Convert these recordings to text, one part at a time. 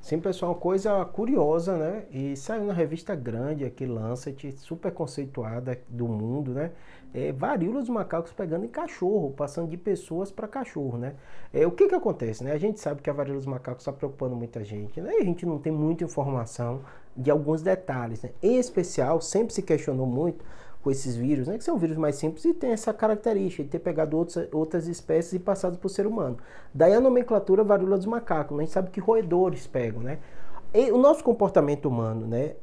Sim, pessoal, é uma coisa curiosa, né? E saiu na revista grande aqui, Lancet, super conceituada do mundo, né? É, varíola dos macacos pegando em cachorro, passando de pessoas para cachorro, né? É, o que que acontece, né? A gente sabe que a varíola dos macacos está preocupando muita gente, né? E a gente não tem muita informação de alguns detalhes, né? Em especial, sempre se questionou muito com esses vírus, né, que são vírus mais simples e tem essa característica de ter pegado outros, outras espécies e passado para o ser humano. Daí a nomenclatura varíola dos macacos, né, a gente sabe que roedores pegam, né? E o nosso comportamento humano, né,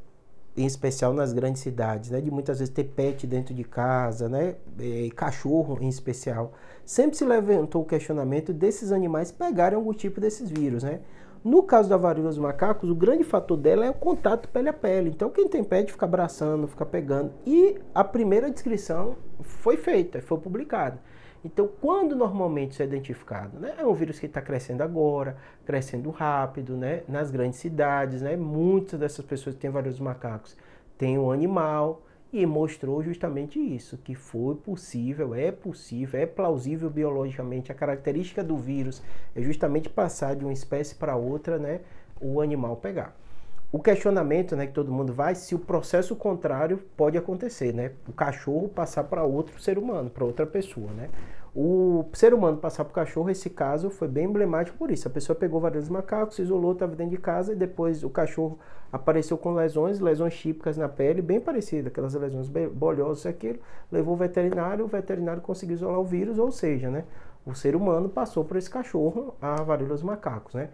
em especial nas grandes cidades, né, de muitas vezes ter pet dentro de casa, né, é, e cachorro em especial, sempre se levantou o questionamento desses animais pegarem algum tipo desses vírus, né? No caso da varíola dos macacos, o grande fator dela é o contato pele a pele. Então, quem tem pele fica abraçando, fica pegando. E a primeira descrição foi feita, foi publicada. Então, quando normalmente isso é identificado? Né? É um vírus que está crescendo agora, crescendo rápido, né? nas grandes cidades. Né? Muitas dessas pessoas que têm varíola dos macacos têm o um animal e mostrou justamente isso, que foi possível, é possível, é plausível biologicamente. A característica do vírus é justamente passar de uma espécie para outra, né, o animal pegar. O questionamento, né, que todo mundo vai, se o processo contrário pode acontecer, né? O cachorro passar para outro ser humano, para outra pessoa, né? O ser humano passar para o cachorro, esse caso foi bem emblemático por isso. A pessoa pegou vários macacos, se isolou, estava dentro de casa e depois o cachorro apareceu com lesões, lesões típicas na pele, bem parecidas, aquelas lesões bolhosas, aquilo. Levou o veterinário, o veterinário conseguiu isolar o vírus, ou seja, né, o ser humano passou por esse cachorro a varíola dos macacos, né?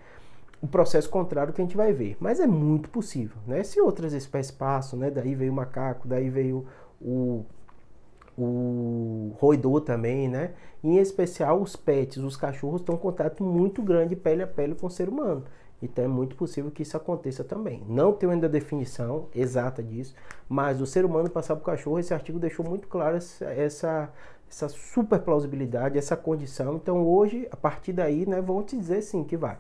o processo contrário que a gente vai ver. Mas é muito possível, né? Se outras espécies passam, né? Daí veio o macaco, daí veio o, o, roedor também, né? Em especial os pets, os cachorros têm um contato muito grande pele a pele com o ser humano. Então é muito possível que isso aconteça também. Não tenho ainda definição exata disso, mas o ser humano passar para o cachorro, esse artigo deixou muito claro essa, essa, essa super plausibilidade, essa condição. Então hoje, a partir daí, né, vão te dizer sim que vai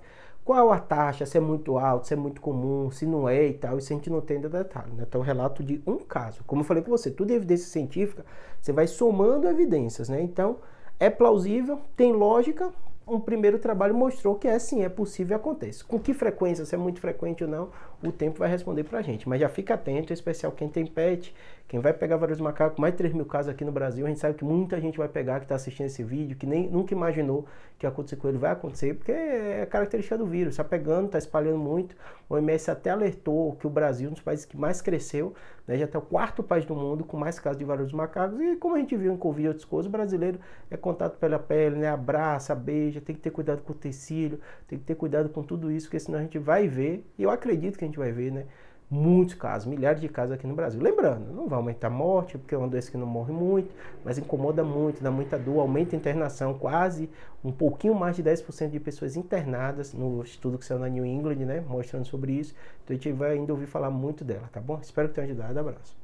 qual a taxa, se é muito alto, se é muito comum, se não é e tal, isso a gente não tem detalhe. Né? Então, relato de um caso. Como eu falei com você, tudo é evidência científica, você vai somando evidências, né? Então, é plausível, tem lógica, um primeiro trabalho mostrou que é sim, é possível e acontece. Com que frequência, se é muito frequente ou não, o tempo vai responder para a gente. Mas já fica atento, em especial quem tem pet, quem vai pegar vários macacos, mais de 3 mil casos aqui no Brasil, a gente sabe que muita gente vai pegar que está assistindo esse vídeo, que nem nunca imaginou que acontecer com ele vai acontecer, porque é característica do vírus, está pegando, está espalhando muito. O OMS até alertou que o Brasil, é um dos países que mais cresceu, né? Já até tá o quarto país do mundo com mais casos de vários macacos. E como a gente viu em Covid e outras coisas, o brasileiro é contato pela pele, né? abraça, beija, tem que ter cuidado com o tecido, tem que ter cuidado com tudo isso, porque senão a gente vai ver, e eu acredito que a gente vai ver, né? muitos casos, milhares de casos aqui no Brasil. Lembrando, não vai aumentar a morte, porque é uma doença que não morre muito, mas incomoda muito, dá muita dor, aumenta a internação, quase um pouquinho mais de 10% de pessoas internadas, no estudo que saiu na New England, né, mostrando sobre isso. Então a gente vai ainda ouvir falar muito dela, tá bom? Espero que tenha ajudado, abraço.